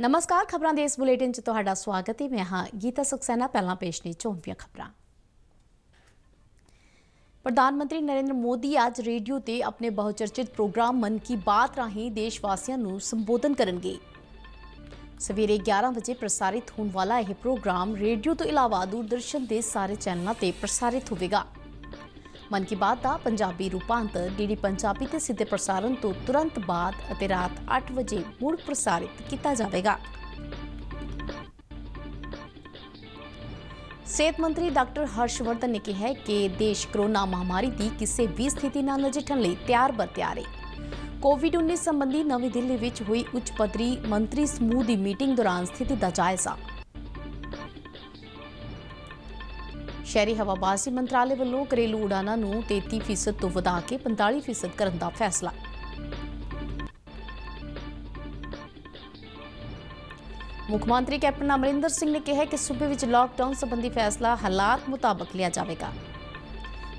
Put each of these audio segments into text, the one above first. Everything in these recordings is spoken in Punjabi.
ਨਮਸਕਾਰ ਖਬਰਾਂ ਦੇ ਇਸ ਬੁਲੇਟਿਨ 'ਚ ਤੁਹਾਡਾ ਸਵਾਗਤ ਹੈ ਮੈਂ ਹਾਂ ਗੀਤਾ ਸੁਖਸੈਨਾ ਪਹਿਲਾਂ ਪੇਸ਼ ਨੇ ਚੋਣਵੀਆਂ ਖਬਰਾਂ ਪ੍ਰਧਾਨ ਮੰਤਰੀ ਨਰਿੰਦਰ ਮੋਦੀ ਅੱਜ ਰੇਡੀਓ ਤੇ ਆਪਣੇ ਬਹੁਚਰਚਿਤ ਪ੍ਰੋਗਰਾਮ ਮਨ ਕੀ ਬਾਤ ਰਾਹੀਂ ਦੇਸ਼ ਵਾਸੀਆਂ ਨੂੰ ਸੰਬੋਧਨ ਕਰਨਗੇ ਸਵੇਰੇ 11 ਵਜੇ ਪ੍ਰਸਾਰਿਤ ਹੋਣ ਵਾਲਾ ਇਹ ਪ੍ਰੋਗਰਾਮ ਰੇਡੀਓ ਤੋਂ ਇਲਾਵਾ ਦੂਰਦਰਸ਼ਨ ਦੇ ਸਾਰੇ ਚੈਨਲਾਂ ਤੇ ਪ੍ਰਸਾਰਿਤ ਹੋਵੇਗਾ ਮਨ ਕੀ ਬਾਤ ਦਾ ਪੰਜਾਬੀ ਰੂਪਾਂਤਰ ਡੀਡੀ ਪੰਜਾਬੀ ਤੇ ਸਿੱਧੇ ਪ੍ਰਸਾਰਣ ਤੋਂ ਤੁਰੰਤ ਬਾਅਦ ਅਤੇ ਰਾਤ 8 ਵਜੇ ਮੁੜ ਪ੍ਰਸਾਰਿਤ ਕੀਤਾ ਜਾਵੇਗਾ ਸਿਹਤ ਮੰਤਰੀ ਡਾਕਟਰ ਹਰਸ਼ਵਰਧਨ ਨੇ ਕਿਹਾ ਕਿ ਦੇਸ਼ ਕਰੋਨਾ ਮਹਾਮਾਰੀ ਦੀ ਕਿਸੇ ਵੀ ਸਥਿਤੀ ਨਾਲ ਨਜਿੱਠਣ ਲਈ ਤਿਆਰ ਬਰ ਤਿਆਰ ਹੈ ਕੋਵਿਡ-19 ਸੰਬੰਧੀ ਨਵੀਂ ਦਿੱਲੀ ਵਿੱਚ ਹੋਈ ਉੱਚ ਪੱਧਰੀ ਮੰਤਰੀ ਸਮੂਹ ਦੀ ਮੀਟਿੰਗ ਦੌਰਾਨ ਸਥਿਤੀ ਦਾ ਜਾਇਜ਼ਾ ਸ਼ਹਿਰੀ ਹਵਾਬਾਜ਼ੀ ਮੰਤਰਾਲੇ ਵੱਲੋਂ ਘਰੇਲੂ ਉਡਾਨਾਂ ਨੂੰ 33% ਤੋਂ ਵਧਾ ਕੇ 45% ਕਰਨ ਦਾ ਫੈਸਲਾ ਮੁੱਖ ਮੰਤਰੀ ਕੈਪਟਨ ਅਮਰਿੰਦਰ ਸਿੰਘ ਨੇ ਕਿਹਾ ਕਿ ਸੂਬੇ ਵਿੱਚ ਲਾਕਡਾਊਨ ਸੰਬੰਧੀ ਫੈਸਲਾ ਹਾਲਾਤ ਮੁਤਾਬਕ ਲਿਆ ਜਾਵੇਗਾ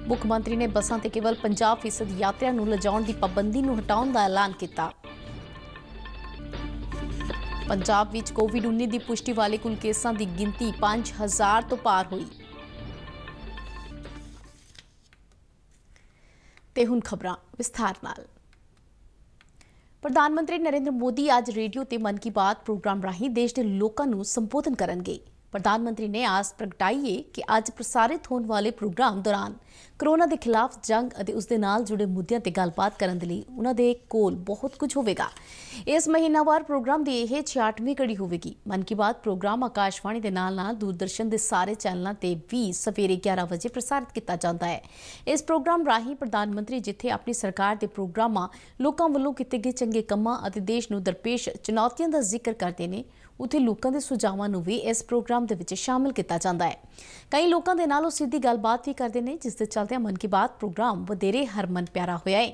ਮੁੱਖ ਮੰਤਰੀ ਨੇ ਬੱਸਾਂ ਤੇ ਕੇਵਲ 50% ਯਾਤਰੀਆਂ ਨੂੰ ਲਿਜਾਉਣ ਦੀ ਪਾਬੰਦੀ ਨੂੰ ਹਟਾਉਣ ਦਾ ਐਲਾਨ ਕੀਤਾ ਪੰਜਾਬ ਵਿੱਚ ਕੋਵਿਡ-19 ਦੀ ਪੁਸ਼ਟੀ ਵਾਲੇ ਕੁੱਲ ਕੇਸਾਂ ਦੀ ਗਿਣਤੀ 5000 ਤੋਂ ਪਾਰ ਹੋਈ ਤੇ ਹੁਣ ਖਬਰਾਂ ਵਿਸਥਾਰ ਨਾਲ ਪ੍ਰਧਾਨ ਮੰਤਰੀ ਨਰਿੰਦਰ ਮੋਦੀ ਅੱਜ ਰੇਡੀਓ ਤੇ ਮਨ ਕੀ ਬਾਤ ਪ੍ਰੋਗਰਾਮ ਰਾਹੀਂ ਦੇਸ਼ ਦੇ ਲੋਕਾਂ ਨੂੰ ਸੰਬੋਧਨ ਕਰਨਗੇ ਪ੍ਰਧਾਨ ਮੰਤਰੀ ਨੇ ਆਸ ਪ੍ਰਗਟਾਈ ਹੈ ਕਿ ਅੱਜ ਪ੍ਰਸਾਰਿਤ ਹੋਣ ਵਾਲੇ ਪ੍ਰੋਗਰਾਮ ਦੌਰਾਨ ਕਰੋਨਾ ਦੇ ਖਿਲਾਫ ਜੰਗ ਅਤੇ ਉਸ ਦੇ ਨਾਲ ਜੁੜੇ ਮੁੱਦਿਆਂ ਤੇ ਗੱਲਬਾਤ ਕਰਨ ਦੇ ਲਈ ਉਹਨਾਂ ਦੇ ਕੋਲ ਬਹੁਤ ਕੁਝ ਹੋਵੇਗਾ ਇਸ ਮਹੀਨਾਵਾਰ ਪ੍ਰੋਗਰਾਮ ਦੀ ਇਹ 66ਵੀਂ ਕੜੀ ਹੋਵੇਗੀ ਮਨ ਕੀ ਬਾਤ ਪ੍ਰੋਗਰਾਮ ਆਕਾਸ਼ਵਾਣੀ ਦੇ ਨਾਲ-ਨਾਲ ਦੂਰਦਰਸ਼ਨ ਦੇ ਸਾਰੇ ਚੈਨਲਾਂ ਤੇ ਵੀ ਸਵੇਰੇ 11 ਵਜੇ ਪ੍ਰਸਾਰਿਤ ਕੀਤਾ ਜਾਂਦਾ ਹੈ ਇਸ ਪ੍ਰੋਗਰਾਮ ਰਾਹੀਂ ਪ੍ਰਧਾਨ ਮੰਤਰੀ ਜਿੱਥੇ ਆਪਣੀ ਸਰਕਾਰ ਦੇ ਪ੍ਰੋਗਰਾਮਾਂ ਲੋਕਾਂ ਵੱਲੋਂ ਕੀਤੇ ਗਏ ਚੰਗੇ ਕੰਮਾਂ ਅਤੇ ਦੇਸ਼ ਨੂੰ ਦਰਪੇਸ਼ ਚੁਣੌਤੀਆਂ ਦਾ ਜ਼ਿਕਰ ਕਰਦੇ ਨੇ ਉੱਥੇ ਲੋਕਾਂ ਦੇ ਸੁਝਾਵਾਂ ਨੂੰ ਵੀ ਇਸ ਪ੍ਰੋਗਰਾਮ ਦੇ ਵਿੱਚ ਸ਼ਾਮਿਲ ਕੀਤਾ ਜਾਂਦਾ ਹੈ ਕਈ ਲੋਕਾਂ ਦੇ ਨਾਲ ਉਹ ਸਿੱਧੀ ਗੱਲਬਾਤ ਵੀ ਕਰਦੇ ਨੇ ਜਿਸ ਦੇ ਚਲਦੇ ਮਨ ਕੀ ਬਾਤ ਪ੍ਰੋਗਰਾਮ ਵਧੇਰੇ ਹਰਮਨ ਪਿਆਰਾ ਹੋਇਆ ਹੈ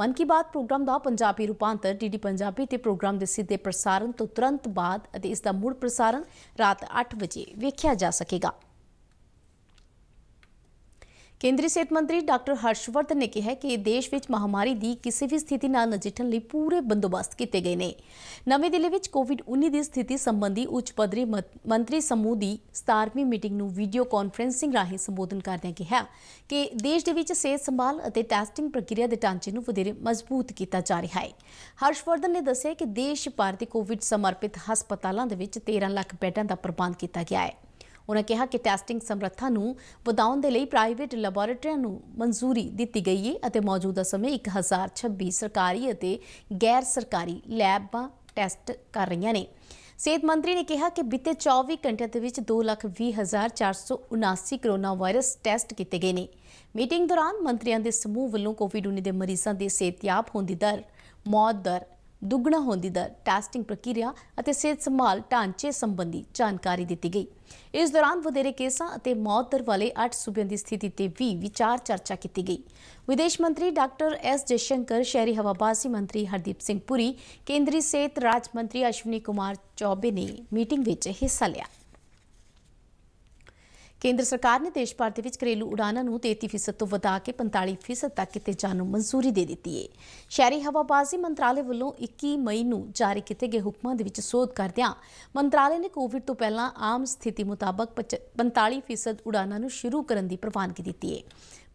ਮਨ ਕੀ ਬਾਤ ਪ੍ਰੋਗਰਾਮ ਦਾ ਪੰਜਾਬੀ ਰੂਪਾਂਤਰ ਡੀਡੀ ਪੰਜਾਬੀ ਤੇ ਪ੍ਰੋਗਰਾਮ ਦੇ ਸਿੱਧੇ ਪ੍ਰਸਾਰਣ ਤੋਂ ਤੁਰੰਤ ਬਾਅਦ ਅਤੇ ਇਸ ਦਾ ਮੁੜ ਪ੍ਰਸਾਰਣ ਰਾਤ 8 ਵਜੇ ਵੇਖਿਆ ਜਾ ਸਕੇਗਾ ਕੇਂਦਰੀ ਸਿਹਤ ਮੰਤਰੀ ਡਾਕਟਰ ਹਰਸ਼ਵਰਧਨ ਨੇ ਕਿਹਾ ਕਿ ਦੇਸ਼ ਵਿੱਚ ਮਹਾਮਾਰੀ ਦੀ ਕਿਸੇ ਵੀ ਸਥਿਤੀ ਨਾਲ ਨਜਿੱਠਣ ਲਈ ਪੂਰੇ ਬੰਦੋਬਸਤ ਕੀਤੇ ਗਏ ਨੇ ਨਵੀਂ ਦਿੱਲੀ ਵਿੱਚ ਕੋਵਿਡ-19 ਦੀ ਸਥਿਤੀ ਸੰਬੰਧੀ ਉੱਚ ਪੱਧਰੀ ਮੰਤਰੀ ਸਮੂਹ ਦੀ 17ਵੀਂ ਮੀਟਿੰਗ ਨੂੰ ਵੀਡੀਓ ਕਾਨਫਰੈਂਸਿੰਗ ਰਾਹੀਂ ਸੰਬੋਧਨ ਕਰਦਿਆਂ ਕਿਹਾ ਕਿ ਦੇਸ਼ ਦੇ ਵਿੱਚ ਸਿਹਤ ਸੰਭਾਲ ਅਤੇ ਟੈਸਟਿੰਗ ਪ੍ਰਕਿਰਿਆ ਦੇ ਢਾਂਚੇ ਨੂੰ ਵਧੇਰੇ ਮਜ਼ਬੂਤ ਕੀਤਾ ਜਾ ਰਿਹਾ ਹੈ ਹਰਸ਼ਵਰਧਨ ਨੇ ਦੱਸਿਆ ਕਿ ਦੇਸ਼ ਭਰ ਦੇ ਕੋਵਿਡ ਸਮਰਪਿਤ ਹਸਪਤਾਲਾਂ ਦੇ ਵਿੱਚ 13 ਲੱਖ ਬੈੱਡਾਂ ਦਾ ਪ੍ਰਬੰਧ ਕੀਤਾ ਗਿਆ ਹੈ ਉਹਨਾਂ ਕਿਹਾ ਕਿ ਟੈਸਟਿੰਗ ਸਮਰੱਥਾ ਨੂੰ ਵਧਾਉਣ ਦੇ ਲਈ ਪ੍ਰਾਈਵੇਟ ਲੈਬੋਰੇਟਰੀਆਂ ਨੂੰ ਮਨਜ਼ੂਰੀ ਦਿੱਤੀ ਗਈ ਹੈ ਅਤੇ ਮੌਜੂਦਾ ਸਮੇਂ 1026 ਸਰਕਾਰੀ ਅਤੇ ਗੈਰ ਸਰਕਾਰੀ ਲੈਬਾਂ ਟੈਸਟ ਕਰ ਰਹੀਆਂ ਨੇ ਸਿਹਤ ਮੰਤਰੀ ਨੇ ਕਿਹਾ ਕਿ ਬੀਤੇ 24 ਘੰਟਿਆਂ ਦੇ ਵਿੱਚ 220479 ਕਰੋਨਾ ਵਾਇਰਸ ਟੈਸਟ ਕੀਤੇ ਗਏ ਨੇ ਮੀਟਿੰਗ ਦੌਰਾਨ ਮੰਤਰੀਆਂ ਦੇ ਸਮੂਹ ਵੱਲੋਂ ਕੋਵਿਡ-19 ਦੇ ਮਰੀਜ਼ਾਂ ਦੇ ਸਿਹਤਯਾਬ ਹੋਣ ਦੀ ਦਰ ਮੌਤ ਦਰ ਦੁੱਗਣਾ ਹੋਣ ਦੀ ਦਰ ਟੈਸਟਿੰਗ ਪ੍ਰਕਿਰਿਆ ਅਤੇ ਸਿਹਤ ਸੰਭਾਲ ਢਾਂਚੇ ਸੰਬੰਧੀ ਜਾਣਕਾਰੀ ਦਿੱਤੀ ਗਈ ਇਸ ਦੌਰਾਨ ਵਧੇਰੇ ਕੇਸਾਂ ਅਤੇ ਮੌਤ ਦਰ ਵਾਲੇ 8 ਸੂਬਿਆਂ ਦੀ ਸਥਿਤੀ ਤੇ ਵੀ ਵਿਚਾਰ ਚਰਚਾ ਕੀਤੀ ਗਈ ਵਿਦੇਸ਼ ਮੰਤਰੀ ਡਾਕਟਰ ਐਸ ਜੈਸ਼ੰਕਰ ਸ਼ਹਿਰੀ ਹਵਾਬਾਜ਼ੀ ਮੰਤਰੀ ਹਰਦੀਪ ਸਿੰਘ ਪੁਰੀ ਕੇਂਦਰੀ ਸਿਹਤ ਰਾਜ ਮੰਤਰੀ ਅਸ਼ਵਨੀ ਕੁਮਾਰ ਚੌਬੇ ਨੇ ਮੀਟਿੰਗ ਵਿੱਚ ਹਿੱਸਾ ਲਿਆ ਕੇਂਦਰ ਸਰਕਾਰ ਨੇ ਦੇਸ਼ ਭਰ ਦੇ ਵਿੱਚ ਘਰੇਲੂ ਉਡਾਨਾਂ ਨੂੰ 33% ਤੋਂ ਵਧਾ ਕੇ 45% ਤੱਕ ਕਿਤੇ ਜਾਣ ਨੂੰ ਮਨਜ਼ੂਰੀ ਦੇ ਦਿੱਤੀ ਹੈ ਸ਼ਹਿਰੀ ਹਵਾਬਾਜ਼ੀ ਮੰਤਰਾਲੇ ਵੱਲੋਂ 21 ਮਈ ਨੂੰ ਜਾਰੀ ਕੀਤੇ ਗਏ ਹੁਕਮਾਂ ਦੇ ਵਿੱਚ ਸੋਧ ਕਰਦਿਆਂ ਮੰਤਰਾਲੇ ਨੇ ਕੋਵਿਡ ਤੋਂ ਪਹਿਲਾਂ ਆਮ ਸਥਿਤੀ ਮੁਤਾਬਕ 45% ਉਡਾਨਾਂ ਨੂੰ ਸ਼ੁਰੂ ਕਰਨ ਦੀ ਪ੍ਰਵਾਨਗੀ ਦਿੱਤੀ ਹੈ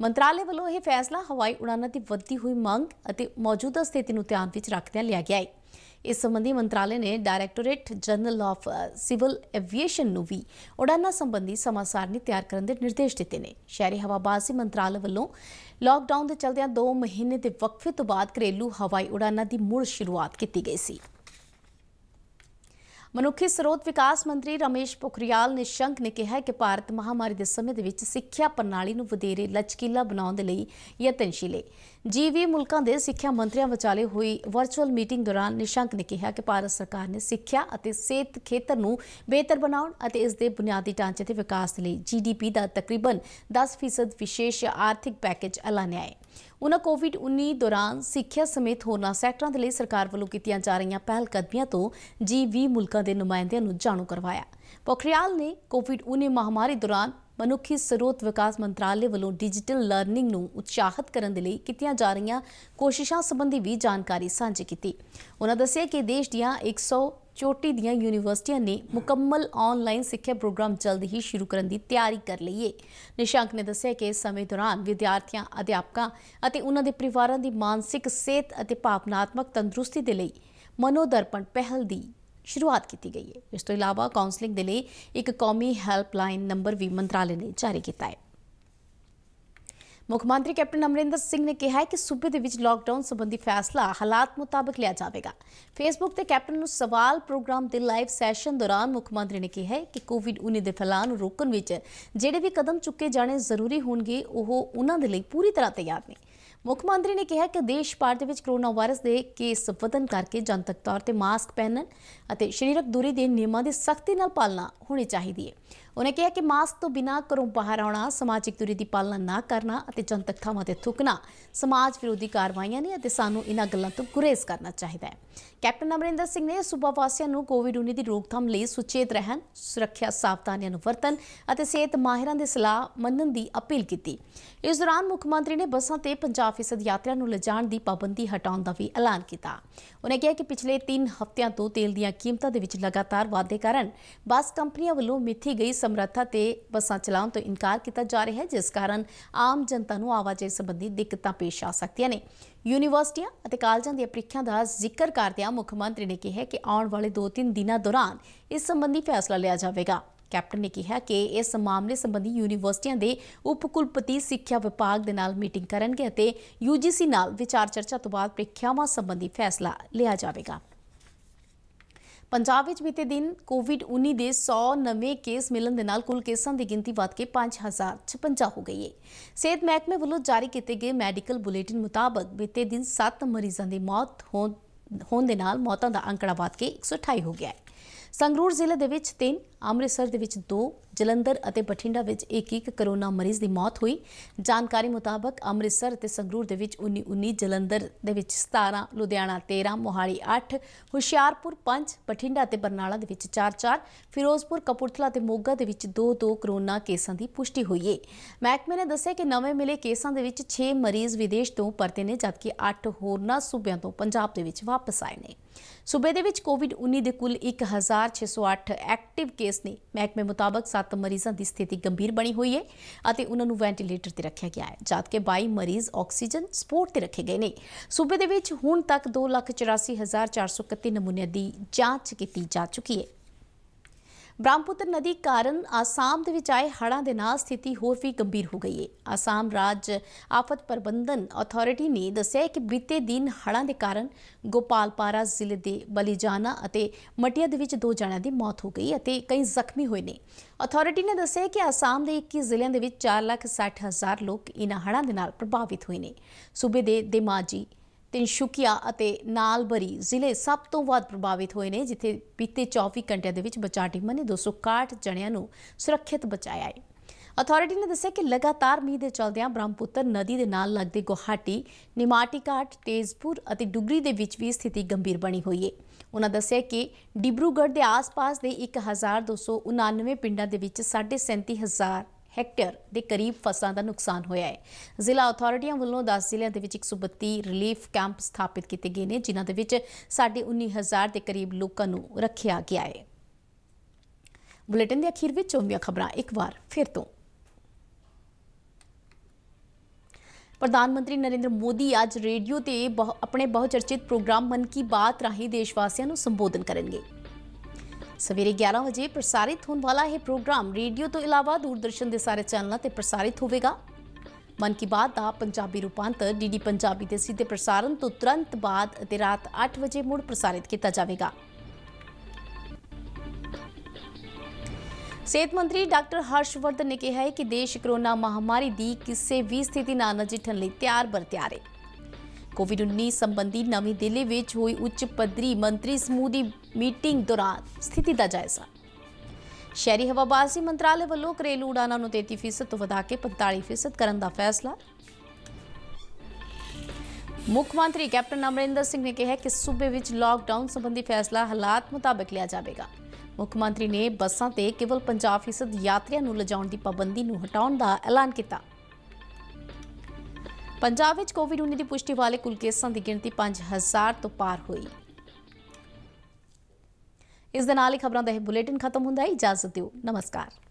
ਮੰਤਰਾਲੇ ਵੱਲੋਂ ਇਹ ਫੈਸਲਾ ਹਵਾਈ ਉਡਾਨਾਂ ਦੀ ਵੱਧਦੀ ਹੋਈ ਮੰਗ ਅਤੇ ਮੌਜੂਦਾ ਸਥਿਤੀ ਨੂੰ ਧਿਆਨ ਵਿੱਚ ਰੱਖਦਿਆਂ ਲਿਆ ਗਿਆ ਹੈ ਇਸ ਸੰਬੰਧੀ ਮੰਤਰਾਲੇ ਨੇ directorate general of civil aviation ਨੂੰ ਵੀ ਉਡਾਨਾਂ ਸੰਬੰਧੀ ਸਾਰਣੀ ਤਿਆਰ ਕਰਨ ਦੇ ਨਿਰਦੇਸ਼ ਦਿੱਤੇ ਨੇ ਸ਼ਹਿਰੀ ਹਵਾਬਾਜ਼ੀ ਮੰਤਰਾਲੇ ਵੱਲੋਂ ਲਾਕਡਾਊਨ ਦੇ ਚਲਦਿਆਂ 2 ਮਹੀਨੇ ਦੇ ਵਕਫੇ ਤੋਂ ਬਾਅਦ ਘਰੇਲੂ ਹਵਾਈ ਉਡਾਨਾਂ ਦੀ ਮੁੜ ਸ਼ੁਰੂਆਤ ਕੀਤੀ ਗਈ ਸੀ ਮਨੁੱਖੀ ਸਰੋਤ ਵਿਕਾਸ ਮੰਤਰੀ ਰਮੇਸ਼ ਪੋਖਰੀਆਲ ਨਿਸ਼ੰਕ ਨੇ ਕਿਹਾ ਕਿ ਭਾਰਤ ਮਹਾਮਾਰੀ ਦੇ ਸਮੇਂ ਦੇ ਵਿੱਚ ਸਿੱਖਿਆ ਪ੍ਰਣਾਲੀ ਨੂੰ ਵਧੇਰੇ ਲਚਕੀਲਾ ਬਣਾਉਣ ਦੇ ਲਈ ਯਤਨਸ਼ੀਲ ਹੈ ਜੀਵੀ ਮੁਲਕਾਂ ਦੇ ਸਿੱਖਿਆ ਮੰਤਰੀਆਂ ਵਿਚਾਲੇ ਹੋਈ ਵਰਚੁਅਲ ਮੀਟਿੰਗ ਦੌਰਾਨ ਨਿਸ਼ੰਕ ਨੇ ਕਿਹਾ ਕਿ ਭਾਰਤ ਸਰਕਾਰ ਨੇ ਸਿੱਖਿਆ ਅਤੇ ਸਿਹਤ ਖੇਤਰ ਨੂੰ ਬਿਹਤਰ ਬਣਾਉਣ ਅਤੇ ਇਸ ਦੇ ਬੁਨਿਆਦੀ ਢਾਂਚੇ ਦੇ ਵਿਕਾਸ ਲਈ ਜੀਡੀਪੀ ਦਾ ਤਕਰੀਬਨ 10% ਵਿਸ਼ੇਸ਼ ਆਰਥਿਕ ਪੈਕੇਜ ਐਲਾਨਿਆ ਹੈ ਉਹਨਾਂ ਕੋਵਿਡ-19 ਦੌਰਾਨ ਸਿੱਖਿਆ ਸਮੇਤ ਹੋਰਨਾਂ ਸੈਕਟਰਾਂ ਦੇ ਲਈ ਸਰਕਾਰ ਵੱਲੋਂ ਕੀਤੀਆਂ ਜਾ ਰਹੀਆਂ ਪਹਿਲ ਕਦਮੀਆਂ ਤੋਂ ਜੀ 20 ਮੁਲਕਾਂ ਦੇ ਨੁਮਾਇੰਦਿਆਂ ਨੂੰ ਜਾਣੂ ਕਰਵਾਇਆ ਪੋਖਰੀਆਲ ਨੇ ਕੋਵਿਡ-19 ਮਹਾਮਾਰੀ ਦੌਰਾਨ ਮਨੁੱਖੀ ਸਰੋਤ ਵਿਕਾਸ ਮੰਤਰਾਲੇ ਵੱਲੋਂ ਡਿਜੀਟਲ ਲਰਨਿੰਗ ਨੂੰ ਉਤਸ਼ਾਹਿਤ ਕਰਨ ਦੇ ਲਈ ਕੀਤੀਆਂ ਜਾ ਰਹੀਆਂ ਕੋਸ਼ਿਸ਼ਾਂ ਸੰਬੰਧੀ ਵੀ ਜਾਣਕਾਰੀ ਸਾਂਝੀ ਕੀਤੀ ਉਹਨਾਂ ਦੱਸਿਆ ਕਿ ਦੇਸ਼ ਦੀਆਂ 100 ਚੋਟੀ ਦੀਆਂ ਯੂਨੀਵਰਸਿਟੀਆਂ ਨੇ ਮੁਕੰਮਲ ਆਨਲਾਈਨ ਸਿੱਖਿਆ ਪ੍ਰੋਗਰਾਮ ਜਲਦ ਹੀ ਸ਼ੁਰੂ ਕਰਨ ਦੀ ਤਿਆਰੀ ਕਰ ਲਈ ਹੈ ਨਿਸ਼ਾਂਕ ਨੇ ਦੱਸਿਆ ਕਿ ਇਸ ਸਮੇਂ ਦੌਰਾਨ ਵਿਦਿਆਰਥੀਆਂ ਅਧਿਆਪਕਾਂ ਅਤੇ ਉਹਨਾਂ ਦੇ ਪਰਿਵਾਰਾਂ ਦੀ ਮਾਨਸਿਕ ਸਿਹਤ ਅਤੇ ਭਾਵਨਾਤਮਕ ਤੰਦਰੁਸਤੀ ਦੇ ਲਈ ਮਨੋਦਰਪਣ ਪਹਿਲ ਦੀ ਸ਼ੁਰੂਆਤ ਕੀਤੀ ਗਈ ਹੈ ਇਸ ਤੋਂ ਇਲਾਵਾ ਕਾਉਂਸਲਿੰਗ ਦੇ ਲਈ ਇੱਕ ਕੌਮੀ ਹੈਲਪਲਾਈਨ ਨੰਬਰ ਵੀ ਮੰਤਰਾਲੇ ਨੇ ਜਾਰੀ ਕੀਤਾ ਹੈ ਮੁੱਖ ਮੰਤਰੀ ਕੈਪਟਨ ਅਮਰਿੰਦਰ ਸਿੰਘ ਨੇ ਕਿਹਾ ਹੈ ਕਿ ਸੂਬੇ ਦੇ ਵਿੱਚ ਲਾਕਡਾਊਨ ਸੰਬੰਧੀ ਫੈਸਲਾ ਹਾਲਾਤ ਮੁਤਾਬਕ ਲਿਆ ਜਾਵੇਗਾ ਫੇਸਬੁੱਕ ਤੇ ਕੈਪਟਨ ਨੂੰ ਸਵਾਲ ਪ੍ਰੋਗਰਾਮ ਦੇ ਲਾਈਵ ਸੈਸ਼ਨ ਦੌਰਾਨ ਮੁੱਖ ਮੰਤਰੀ ਨੇ ਕਿਹਾ ਹੈ ਕਿ ਕੋਵਿਡ-19 ਦੇ ਫੈਲਾਅ ਨੂੰ ਰੋਕਣ ਵਿੱਚ ਜਿਹੜੇ ਵੀ ਕਦਮ ਚੁੱਕੇ ਜਾਣੇ ਜ਼ਰੂਰੀ ਹੋਣਗੇ ਉਹ ਉਹਨਾਂ ਦੇ ਲਈ ਪੂਰੀ ਤਰ੍ਹਾਂ ਤਿਆਰ ਨੇ ਮੁੱਖ ਮੰਤਰੀ ਨੇ ਕਿਹਾ ਕਿ ਦੇਸ਼ ਭਰ ਦੇ ਵਿੱਚ ਕਰੋਨਾ ਵਾਇਰਸ ਦੇ ਕੇਸ ਵਧਣ ਕਰਕੇ ਜਨਤਕ ਤੌਰ ਤੇ ਮਾਸਕ ਪਹਿਨਣ ਅਤੇ ਸਰੀਰਕ ਦੂਰੀ ਦੇ ਨਿਯਮਾਂ ਦੀ ਸਖਤੀ ਨਾਲ ਪਾਲਣਾ ਹੋਣੀ ਚਾਹੀਦੀ ਹੈ ਉਹਨੇ ਕਿਹਾ ਕਿ ਮਾਸਕ ਤੋਂ ਬਿਨਾ ਘਰੋਂ ਬਾਹਰ ਆਉਣਾ ਸਮਾਜਿਕ ਦੂਰੀ ਦੀ ਪਾਲਣਾ ਨਾ ਕਰਨਾ ਅਤੇ ਜਨਤਕ ਥਾਵਾਂ ਤੇ ਥੁੱਕਣਾ ਸਮਾਜ ਵਿਰੋਧੀ ਕਾਰਵਾਈਆਂ ਨੇ ਅਤੇ ਸਾਨੂੰ ਇਹਨਾਂ ਗੱਲਾਂ ਤੋਂ ਗੁਰੇਜ਼ ਕਰਨਾ ਚਾਹੀਦਾ ਹੈ ਕੈਪਟਨ ਅਮਰਿੰਦਰ ਸਿੰਘ ਨੇ ਸੂਬਾ ਵਾਸੀਆਂ ਨੂੰ ਕੋਵਿਡ-19 ਦੀ ਰੋਕਥਾਮ ਲਈ ਸੁਚੇਤ ਰਹਿਣ ਸੁਰੱਖਿਆ ਸਾਵਧਾਨੀਆਂ ਨੂੰ ਵਰਤਣ ਅਤੇ ਸਿਹਤ ਮਾਹਿਰਾਂ ਦੀ ਸਲਾਹ ਮੰਨਣ ਦੀ ਅਪੀਲ ਕੀਤੀ ਇਸ ਦੌਰਾਨ ਮੁੱਖ ਮੰਤਰੀ ਨੇ ਬੱਸਾਂ ਤੇ 50% ਯਾਤਰੀਆਂ ਨੂੰ ਲਿਜਾਣ ਦੀ ਪਾਬੰਦੀ ਹਟਾਉਣ ਦਾ ਵੀ ਐਲਾਨ ਕੀਤਾ ਉਹਨੇ ਕਿਹਾ ਕਿ ਪਿਛਲੇ 3 ਹਫ਼ਤਿਆਂ ਤੋਂ ਤੇਲ ਦੀਆਂ ਕੀਮਤਾਂ ਦੇ ਵਿੱਚ ਲਗਾਤਾਰ ਵਾਧੇ ਕਾਰਨ ਬੱਸ ਕੰਪਨੀਆਂ ਵੱਲੋਂ ਮਿੱਥੀ ਗਈ ਸਮਰੱਥਾ ਤੇ ਬੱਸਾਂ ਚਲਾਉਣ ਤੋਂ ਇਨਕਾਰ ਕੀਤਾ ਜਾ ਰਿਹਾ ਹੈ ਜਿਸ ਕਾਰਨ ਆਮ ਜਨਤਾ ਨੂੰ ਆਵਾਜਾਈ ਸੰਬੰਧੀ ਦਿੱਕਤਾਂ ਪੇਸ਼ ਆ ਸਕਦੀਆਂ ਨੇ ਯੂਨੀਵਰਸਿਟੀਆਂ ਅਤੇ ਕਾਲਜਾਂ ਦੀਆਂ ਪ੍ਰੀਖਿਆ ਦਾ ਜ਼ਿਕਰ ਕਰਦਿਆਂ ਮੁੱਖ ਮੰਤਰੀ ਨੇ ਕਿਹਾ ਕਿ ਆਉਣ ਵਾਲੇ 2-3 ਦਿਨਾਂ ਦੌਰਾਨ ਇਸ ਸੰਬੰਧੀ ਫੈਸਲਾ ਲਿਆ ਜਾਵੇਗਾ ਕੈਪਟਨ ਨੇ ਕਿਹਾ ਕਿ ਇਸ ਮਾਮਲੇ ਸੰਬੰਧੀ ਯੂਨੀਵਰਸਿਟੀਆਂ ਦੇ ਉਪ ਕੁਲਪਤੀ ਸਿੱਖਿਆ ਵਿਭਾਗ ਦੇ ਨਾਲ ਮੀਟਿੰਗ ਕਰਨਗੇ ਅਤੇ ਯੂਜੀਸੀ ਨਾਲ ਵਿਚਾਰ ਚਰਚਾ ਤੋਂ ਬਾਅਦ ਪ੍ਰੀਖਿਆਵਾਂ ਸੰਬੰਧੀ ਫੈਸਲਾ ਲਿਆ ਜਾਵੇਗਾ ਪੰਜਾਬ ਵਿੱਚ ਬੀਤੇ ਦਿਨ ਕੋਵਿਡ-19 ਦੇ 100 ਨਵੇਂ ਕੇਸ ਮਿਲਣ ਦੇ ਨਾਲ ਕੁੱਲ ਕੇਸਾਂ ਦੀ ਗਿਣਤੀ ਵਧ ਕੇ 5056 ਹੋ ਗਈ ਹੈ ਸਿਹਤ ਮਹਿਕਮੇ ਵੱਲੋਂ ਜਾਰੀ ਕੀਤੇ ਗਏ ਮੈਡੀਕਲ ਬੁਲੇਟਿਨ ਮੁਤਾਬਕ ਬੀਤੇ ਦਿਨ 7 ਮਰੀਜ਼ਾਂ ਦੀ ਮੌਤ ਹੋਣ ਦੇ ਨਾਲ ਮੌਤਾਂ ਦਾ ਅੰਕੜਾ ਵਧ ਕੇ 128 ਹੋ ਗਿਆ ਹੈ ਸੰਗਰੂਰ ਜ਼ਿਲ੍ਹੇ ਦੇ ਵਿੱਚ 3 ਅੰਮ੍ਰਿਤਸਰ ਦੇ ਵਿੱਚ 2 ਜਲੰਧਰ ਅਤੇ ਬਠਿੰਡਾ ਵਿੱਚ ਇੱਕ ਇੱਕ ਕਰੋਨਾ ਮਰੀਜ਼ ਦੀ ਮੌਤ ਹੋਈ ਜਾਣਕਾਰੀ ਮੁਤਾਬਕ ਅੰਮ੍ਰਿਤਸਰ ਅਤੇ ਸੰਗਰੂਰ ਦੇ ਵਿੱਚ 19 19 ਜਲੰਧਰ ਦੇ ਵਿੱਚ 17 ਲੁਧਿਆਣਾ 13 ਮੋਹਾਲੀ 8 ਹੁਸ਼ਿਆਰਪੁਰ 5 ਬਠਿੰਡਾ ਅਤੇ ਬਰਨਾਲਾ ਦੇ ਵਿੱਚ 4-4 ਫਿਰੋਜ਼ਪੁਰ ਕਪੂਰਥਲਾ ਤੇ ਮੋਗਾ ਦੇ ਵਿੱਚ 2-2 ਕਰੋਨਾ ਕੇਸਾਂ ਦੀ ਪੁਸ਼ਟੀ ਹੋਈ ਹੈ ਮਹਿਕਮੇ ਨੇ ਦੱਸਿਆ ਕਿ ਨਵੇਂ ਮਿਲੇ ਕੇਸਾਂ ਦੇ ਵਿੱਚ 6 ਮਰੀਜ਼ ਵਿਦੇਸ਼ ਤੋਂ ਪਰਤੇ ਨੇ ਜਦਕਿ 8 ਹੋਰਨਾਂ ਸੂਬਿਆਂ ਤੋਂ ਪੰਜਾਬ ਦੇ ਵਿੱਚ ਵਾਪਸ ਆਏ ਨੇ ਸੂਬੇ ਦੇ ਵਿੱਚ ਕੋਵਿਡ-19 ਦੇ ਕੁੱਲ 1608 ਐਕਟਿਵ ਕੇਸ ਨੇ ਮਹਿਕਮੇ ਮੁਤਾਬਕ 7 7 ਮਰੀਜ਼ਾਂ ਦੀ ਸਥਿਤੀ ਗੰਭੀਰ ਬਣੀ ਹੋਈ ਹੈ ਅਤੇ ਉਹਨਾਂ ਨੂੰ ਵੈਂਟੀਲੇਟਰ ਤੇ ਰੱਖਿਆ ਗਿਆ ਹੈ ਜਦਕਿ 22 ਮਰੀਜ਼ ਆਕਸੀਜਨ ਸਪੋਰਟ ਤੇ ਰੱਖੇ ਗਏ ਨੇ ਸੂਬੇ ਦੇ ਵਿੱਚ ਹੁਣ ਤੱਕ 284431 ਨਮੂਨਿਆਂ ਦੀ ਜਾਂਚ ਕੀਤੀ ਜਾ ਚੁੱਕੀ ਹੈ ਬ੍ਰਹਮਪੁੱਤਰ ਨਦੀ ਕਾਰਨ ਆਸਾਮ ਦੇ ਵਿੱਚ ਆਏ ਹੜ੍ਹਾਂ ਦੇ ਨਾਲ ਸਥਿਤੀ ਹੋਰ ਵੀ ਗੰਭੀਰ ਹੋ ਗਈ ਹੈ ਆਸਾਮ ਰਾਜ ਆਫਤ ਪ੍ਰਬੰਧਨ ਅਥਾਰਟੀ ਨੇ ਦੱਸਿਆ ਕਿ ਬੀਤੇ ਦਿਨ ਹੜ੍ਹਾਂ ਦੇ ਕਾਰਨ ਗੋਪਾਲਪਾਰਾ ਜ਼ਿਲ੍ਹੇ ਦੇ ਬਲੀਜਾਨਾ ਅਤੇ ਮਟਿਆ ਦੇ ਵਿੱਚ ਦੋ ਜਣਿਆਂ ਦੀ ਮੌਤ ਹੋ ਗਈ ਅਤੇ ਕਈ ਜ਼ਖਮੀ ਹੋਏ ਨੇ ਅਥਾਰਟੀ ਨੇ ਦੱਸਿਆ ਕਿ ਆਸਾਮ ਦੇ 21 ਜ਼ਿਲ੍ਹਿਆਂ ਦੇ ਵਿੱਚ 460,000 ਲੋਕ ਇਨ੍ਹਾਂ ਹੜ੍ਹਾਂ ਦੇ ਨਾਲ ਪ੍ਰਭਾਵਿਤ ਹੋਏ ਨੇ ਸੂਬੇ ਦੇ ਦਿਮਾਜੀ ਤਿੰਸ਼ੁਕਿਆ ਅਤੇ ਨਾਲਬਰੀ ਜ਼ਿਲ੍ਹੇ ਸਭ ਤੋਂ ਵੱਧ ਪ੍ਰਭਾਵਿਤ ਹੋਏ ਨੇ ਜਿੱਥੇ ਬੀਤੇ 24 ਘੰਟਿਆਂ ਦੇ ਵਿੱਚ ਬਚਾਅ ਟੀਮਾਂ ਨੇ 261 ਜਣਿਆਂ ਨੂੰ ਸੁਰੱਖਿਅਤ ਬਚਾਇਆ ਹੈ ਅਥਾਰਟੀ ਨੇ ਦੱਸਿਆ ਕਿ ਲਗਾਤਾਰ ਮੀਂਹ ਦੇ ਚਲਦਿਆਂ ਬ੍ਰਹਮਪੁੱਤਰ ਨਦੀ ਦੇ ਨਾਲ ਲੱਗਦੇ ਗੁਹਾਟੀ, ਨਿਮਾਟੀ ਘਾਟ, ਤੇਜ਼ਪੁਰ ਅਤੇ ਡੁਗਰੀ ਦੇ ਵਿੱਚ ਵੀ ਸਥਿਤੀ ਗੰਭੀਰ ਬਣੀ ਹੋਈ ਹੈ। ਉਹਨਾਂ ਦੱਸਿਆ ਕਿ ਡਿਬਰੂਗੜ੍ਹ ਦੇ ਆਸ-ਪਾਸ ਦੇ 1299 ਪਿੰਡਾਂ ਦੇ ਵਿੱਚ 37000 ਹੈਕਟੇਅਰ ਦੇ ਕਰੀਬ ਫਸਲਾਂ ਦਾ ਨੁਕਸਾਨ ਹੋਇਆ ਹੈ ਜ਼ਿਲ੍ਹਾ ਅਥਾਰਟੀਆਂ ਵੱਲੋਂ 10 ਜ਼ਿਲ੍ਹਿਆਂ ਦੇ ਵਿੱਚ 132 ਰਿਲੀਫ ਕੈਂਪ ਸਥਾਪਿਤ ਕੀਤੇ ਗਏ ਨੇ ਜਿਨ੍ਹਾਂ ਦੇ ਵਿੱਚ 19000 ਦੇ ਕਰੀਬ ਲੋਕਾਂ ਨੂੰ ਰੱਖਿਆ ਗਿਆ ਹੈ ਬੁਲੇਟਿਨ ਦੇ ਅਖੀਰ ਵਿੱਚ ਚੋਣਵੀਆਂ ਖਬਰਾਂ ਇੱਕ ਵਾਰ ਫਿਰ ਤੋਂ ਪ੍ਰਧਾਨ ਮੰਤਰੀ ਨਰਿੰਦਰ ਮੋਦੀ ਅੱਜ ਰੇਡੀਓ ਤੇ ਆਪਣੇ ਬਹੁਚਰਚਿਤ ਪ੍ਰੋਗਰਾਮ ਮਨ ਕੀ ਬਾਤ ਰਾਹੀਂ ਦੇਸ਼ ਵਾਸੀਆਂ ਨੂੰ ਸੰਬੋਧਨ ਕਰਨਗੇ ਸਵੇਰੇ 11 ਵਜੇ ਪ੍ਰਸਾਰਿਤ ਹੋਣ ਵਾਲਾ ਇਹ ਪ੍ਰੋਗਰਾਮ ਰੇਡੀਓ ਤੋਂ ਇਲਾਵਾ ਦੂਰਦਰਸ਼ਨ ਦੇ ਸਾਰੇ ਚੈਨਲਾਂ ਤੇ ਪ੍ਰਸਾਰਿਤ ਹੋਵੇਗਾ ਮਨ ਕੀ ਬਾਤ ਦਾ ਪੰਜਾਬੀ ਰੂਪਾਂਤਰ ਡੀਡੀ ਪੰਜਾਬੀ ਦੇ ਸਿੱਧੇ ਪ੍ਰਸਾਰਣ ਤੋਂ ਤੁਰੰਤ ਬਾਅਦ ਅਤੇ ਰਾਤ 8 ਵਜੇ ਮੁੜ ਪ੍ਰਸਾਰਿਤ ਕੀਤਾ ਜਾਵੇਗਾ ਸਿਹਤ ਮੰਤਰੀ ਡਾਕਟਰ ਹਰਸ਼ਵਰਧਨ ਨੇ ਕਿਹਾ ਹੈ ਕਿ ਦੇਸ਼ ਕਰੋਨਾ ਮਹਾਮਾਰੀ ਦੀ ਕਿਸੇ ਵੀ ਸਥਿਤੀ ਨਾਲ ਨਜਿੱਠਣ ਲਈ ਤਿਆਰ ਬਰ ਤਿਆਰ ਹੈ ਕੋਵਿਡ-19 ਸੰਬੰਧੀ ਨਵੀਂ ਦਿੱਲੀ ਵਿੱਚ ਹੋਈ ਉੱਚ ਪੱਧਰੀ ਮੰਤਰੀ ਸਮੂਹ ਦੀ ਮੀਟਿੰਗ ਦੌਰਾਨ ਸਥਿਤੀ ਦਾ ਜਾਇਜ਼ਾ ਸ਼ਹਿਰੀ ਹਵਾਬਾਜ਼ੀ ਮੰਤਰਾਲੇ ਵੱਲੋਂ ਕਰੇਲੂ ਉਡਾਣਾਂ ਨੂੰ 33% ਤੋਂ ਵਧਾ ਕੇ 45% ਕਰਨ ਦਾ ਫੈਸਲਾ ਮੁੱਖ ਮੰਤਰੀ ਕੈਪਟਨ ਅਮਰਿੰਦਰ ਸਿੰਘ ਨੇ ਕਿਹਾ ਕਿ ਸੂਬੇ ਵਿੱਚ ਲਾਕਡਾਊਨ ਸੰਬੰਧੀ ਫੈਸਲਾ ਹਾਲਾਤ ਮੁਤਾਬਕ ਲਿਆ ਜਾਵੇਗਾ ਮੁੱਖ ਮੰਤਰੀ ਨੇ ਬੱਸਾਂ ਤੇ ਕੇਵਲ 50% ਯਾਤਰੀਆਂ ਨੂੰ ਲਿਜਾਉਣ ਦੀ ਪਾਬੰਦੀ ਨੂੰ ਹਟਾਉਣ ਦਾ ਐਲਾਨ ਕੀਤਾ ਪੰਜਾਬ ਵਿੱਚ ਕੋਵਿਡ-19 ਦੀ ਪੁਸ਼ਟੀ ਵਾਲੇ ਕੁੱਲ ਕੇਸਾਂ ਦੀ ਗਿਣਤੀ 5000 ਤੋਂ ਪਾਰ ਹੋਈ ਇਸ ਦੇ ਨਾਲ ਹੀ ਖਬਰਾਂ ਦਾ ਇਹ ਬੁਲੇਟਿਨ ਖਤਮ ਹੁੰਦਾ ਹੈ ਇਜਾਜ਼ਤ ਦਿਓ ਨਮਸਕਾਰ